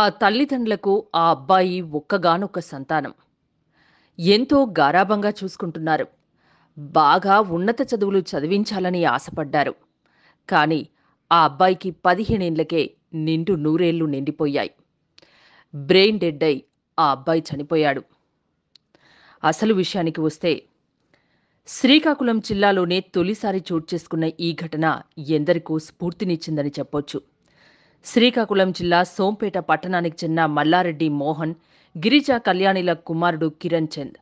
ఆ తల్లిదండ్రులకు ఆ అబ్బాయి ఒక్కగానొక్క సంతానం ఎంతో గారాభంగా చూసుకుంటున్నారు బాగా ఉన్నత చదువులు చదివించాలని ఆశపడ్డారు కానీ ఆ అబ్బాయికి పదిహేనేళ్లకే నిండు నూరేళ్లు నిండిపోయాయి బ్రెయిన్ డెడ్ అయి ఆ అబ్బాయి చనిపోయాడు అసలు విషయానికి వస్తే శ్రీకాకుళం జిల్లాలోనే తొలిసారి చోటు చేసుకున్న ఈ ఘటన ఎందరికో స్ఫూర్తినిచ్చిందని చెప్పొచ్చు శ్రీకాకుళం జిల్లా సోంపేట పట్టణానికి చెందిన మల్లారెడ్డి మోహన్ గిరిజా కళ్యాణిల కుమారుడు కిరణ్ చంద్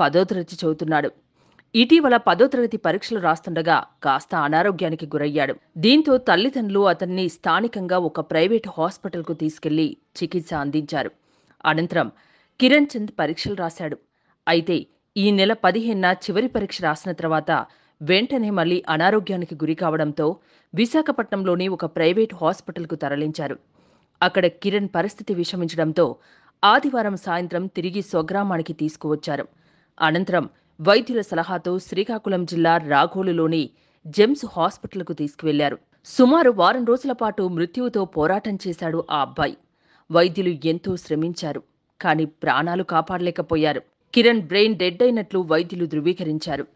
పదోతరగతి చదువుతున్నాడు ఇటీవల పదోతరగతి పరీక్షలు రాస్తుండగా కాస్త అనారోగ్యానికి గురయ్యాడు దీంతో తల్లిదండ్రులు అతన్ని స్థానికంగా ఒక ప్రైవేటు హాస్పిటల్కు తీసుకెళ్లి చికిత్స అందించారు అనంతరం కిరణ్ చంద్ పరీక్షలు రాశాడు అయితే ఈ నెల పదిహేనున చివరి పరీక్ష రాసిన తర్వాత వెంటనే మళ్లీ అనారోగ్యానికి గురి కావడంతో విశాఖపట్నంలోని ఒక ప్రైవేట్ హాస్పిటల్కు తరలించారు అక్కడ కిరణ్ పరిస్థితి విషమించడంతో ఆదివారం సాయంత్రం తిరిగి స్వగ్రామానికి తీసుకువచ్చారు అనంతరం వైద్యుల సలహాతో శ్రీకాకుళం జిల్లా రాఘోలులోని జెమ్స్ హాస్పిటల్కు తీసుకువెళ్లారు సుమారు వారం రోజుల పాటు మృత్యువుతో పోరాటం చేశాడు ఆ అబ్బాయి వైద్యులు ఎంతో శ్రమించారు కానీ ప్రాణాలు కాపాడలేకపోయారు కిరణ్ బ్రెయిన్ డెడ్ అయినట్లు వైద్యులు ధృవీకరించారు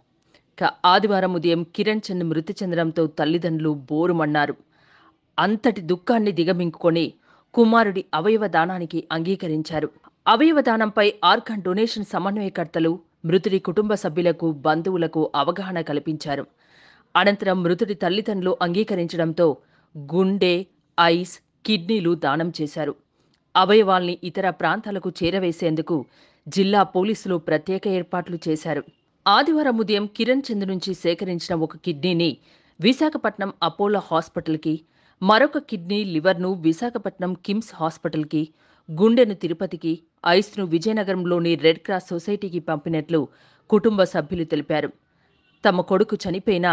ఇక ఆదివారం ఉదయం కిరణ్ చంద్ మృతి చెందడంతో తల్లిదండ్రులు బోరుమన్నారు అంతటి దుఃఖాన్ని దిగమింగుకొని కుమారుడి అవయవ దానానికి అంగీకరించారు అవయవ దానంపై ఆర్కన్ డొనేషన్ సమన్వయకర్తలు మృతుడి కుటుంబ సభ్యులకు బంధువులకు అవగాహన కల్పించారు అనంతరం మృతుడి తల్లిదండ్రులు అంగీకరించడంతో గుండె ఐస్ కిడ్నీలు దానం చేశారు అవయవాల్ని ఇతర ప్రాంతాలకు చేరవేసేందుకు జిల్లా పోలీసులు ప్రత్యేక ఏర్పాట్లు చేశారు ఆదివారం ఉదయం కిరణ్ చంద్ నుంచి సేకరించిన ఒక కిడ్నీని విశాఖపట్నం అపోలో హాస్పిటల్కి మరొక కిడ్నీ లివర్ను విశాఖపట్నం కిమ్స్ హాస్పిటల్కి గుండెను తిరుపతికి ఐస్ను విజయనగరంలోని రెడ్ క్రాస్ సొసైటీకి పంపినట్లు కుటుంబ సభ్యులు తెలిపారు తమ కొడుకు చనిపోయిన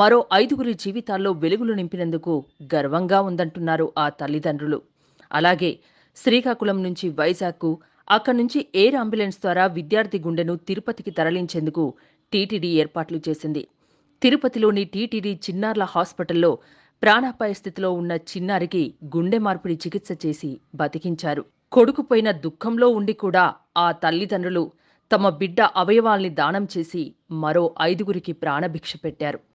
మరో ఐదుగురి జీవితాల్లో వెలుగులు నింపినందుకు గర్వంగా ఉందంటున్నారు ఆ తల్లిదండ్రులు అలాగే శ్రీకాకుళం నుంచి వైజాగ్కు అక్కడి నుంచి ఎయిర్ అంబులెన్స్ ద్వారా విద్యార్థి గుండెను తిరుపతికి తరలించేందుకు టీటీడీ ఏర్పాట్లు చేసింది తిరుపతిలోని టీటీడీ చిన్నార్ల హాస్పిటల్లో ప్రాణాపాయ స్థితిలో ఉన్న చిన్నారికి గుండె మార్పిడి చికిత్స చేసి బతికించారు కొడుకుపోయిన దుఃఖంలో ఉండి కూడా ఆ తల్లిదండ్రులు తమ బిడ్డ అవయవాల్ని దానం చేసి మరో ఐదుగురికి ప్రాణభిక్ష పెట్టారు